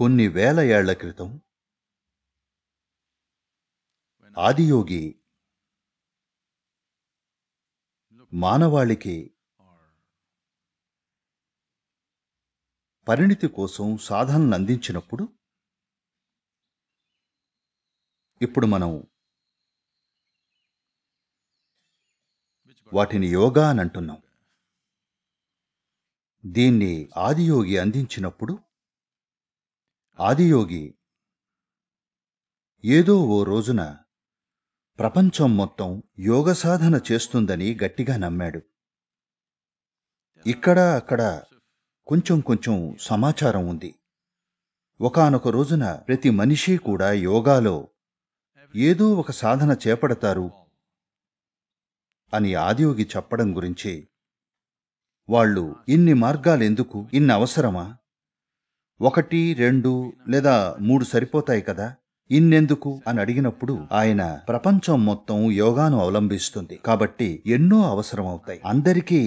కొన్ని వేల ఏళ్ల క్రితం ఆదియోగి మానవాళికి పరిణితి కోసం సాధనను అందించినప్పుడు ఇప్పుడు మనం వాటిని యోగా అని అంటున్నాం దీన్ని ఆదియోగి అందించినప్పుడు ఆదియోగి ఏదో ఓ రోజున ప్రపంచం మొత్తం యోగ సాధన చేస్తుందని గట్టిగా నమ్మాడు ఇక్కడ అక్కడ కొంచెం కొంచెం సమాచారం ఉంది ఒకనొక రోజున ప్రతి మనిషి కూడా యోగాలో ఏదో ఒక సాధన చేపడతారు అని ఆదియోగి చెప్పడం గురించి వాళ్ళు ఇన్ని మార్గాలెందుకు ఇన్ని అవసరమా ఒకటి రెండు లేదా మూడు సరిపోతాయి కదా ఇన్నెందుకు అని అడిగినప్పుడు ఆయన ప్రపంచం మొత్తం యోగాను అవలంబిస్తుంది కాబట్టి ఎన్నో అవసరం అవుతాయి అందరికీ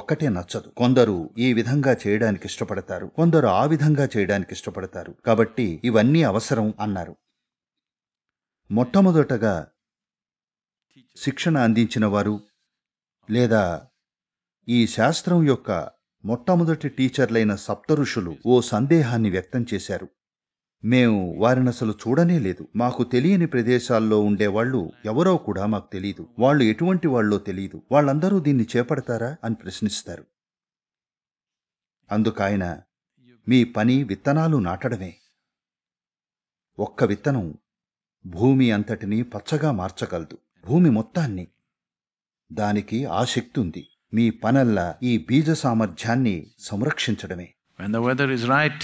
ఒక్కటే నచ్చదు కొందరు ఈ విధంగా చేయడానికి ఇష్టపడతారు కొందరు ఆ విధంగా చేయడానికి ఇష్టపడతారు కాబట్టి ఇవన్నీ అవసరం అన్నారు మొట్టమొదటగా శిక్షణ అందించిన వారు లేదా ఈ శాస్త్రం యొక్క మొట్టమొదటి టీచర్లైన సప్తఋషులు ఓ సందేహాన్ని వ్యక్తం చేశారు మేము వారినసలు చూడనే లేదు మాకు తెలియని ప్రదేశాల్లో ఉండేవాళ్లు ఎవరో కూడా మాకు తెలియదు వాళ్ళు ఎటువంటి వాళ్ళో తెలియదు వాళ్ళందరూ దీన్ని చేపడతారా అని ప్రశ్నిస్తారు అందుకాయన మీ పని విత్తనాలు నాటడమే ఒక్క విత్తనం భూమి అంతటినీ పచ్చగా మార్చగలదు భూమి మొత్తాన్ని దానికి ఆసక్తి ఉంది మీ పనల్ల ఈ బీజ సామర్థ్యాన్ని సంరక్షించడమే When the weather is right,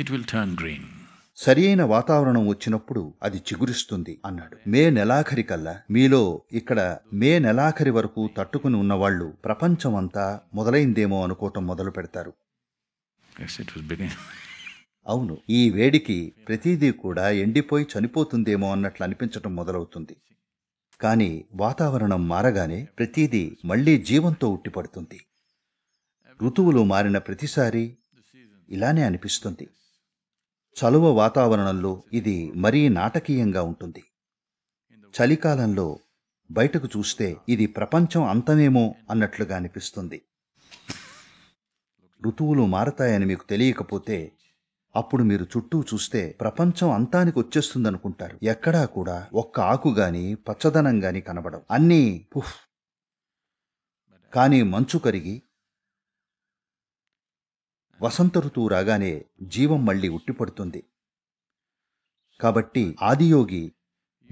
it will turn green. సరి వాతావరణం వచ్చినప్పుడు అది చిగురిస్తుంది అన్నాడు మే నెలాఖరికల్లా మీలో ఇక్కడ మే నెలాఖరి వరకు తట్టుకుని ఉన్నవాళ్ళు ప్రపంచమంతా మొదలైందేమో అనుకోవటం మొదలు పెడతారు అవును ఈ వేడికి ప్రతిదీ కూడా ఎండిపోయి చనిపోతుందేమో అన్నట్లు అనిపించటం మొదలవుతుంది కానీ వాతావరణం మారగానే ప్రతిదీ మళ్లీ జీవంతో ఉట్టిపడుతుంది ఋతువులు మారిన ప్రతిసారి ఇలానే అనిపిస్తుంది చలువ వాతావరణంలో ఇది మరీ నాటకీయంగా ఉంటుంది చలికాలంలో బయటకు చూస్తే ఇది ప్రపంచం అంతమేమో అన్నట్లుగా అనిపిస్తుంది ఋతువులు మారతాయని మీకు తెలియకపోతే అప్పుడు మీరు చుట్టూ చూస్తే ప్రపంచం అంతానికి వచ్చేస్తుందనుకుంటారు ఎక్కడా కూడా ఒక్క ఆకు గాని పచ్చదనం గాని కనబడవు అన్నీ పుఫ్ కానీ మంచు కరిగి వసంత ఋతువు రాగానే జీవం మళ్ళీ ఉట్టిపడుతుంది కాబట్టి ఆదియోగి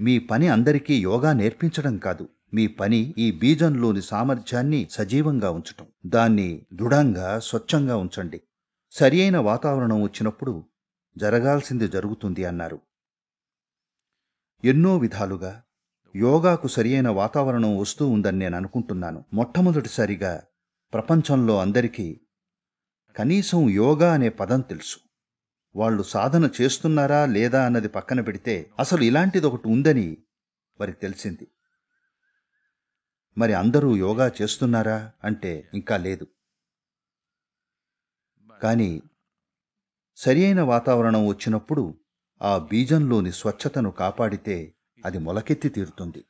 మీ పని అందరికీ యోగా నేర్పించడం కాదు మీ పని ఈ బీజంలోని సామర్థ్యాన్ని సజీవంగా ఉంచటం దాన్ని దృఢంగా స్వచ్ఛంగా ఉంచండి సరియైన వాతావరణం వచ్చినప్పుడు జరగాల్సింది జరుగుతుంది అన్నారు ఎన్నో విధాలుగా యోగాకు సరియైన వాతావరణం వస్తూ ఉందని నేను అనుకుంటున్నాను మొట్టమొదటిసారిగా ప్రపంచంలో అందరికీ కనీసం యోగా అనే పదం తెలుసు వాళ్ళు సాధన చేస్తున్నారా లేదా అన్నది పక్కన పెడితే అసలు ఇలాంటిది ఒకటి ఉందని వారికి తెలిసింది మరి అందరూ యోగా చేస్తున్నారా అంటే ఇంకా లేదు కానీ సరి అయిన వాతావరణం వచ్చినప్పుడు ఆ బీజంలోని స్వచ్ఛతను కాపాడితే అది మొలకెత్తి తీరుతుంది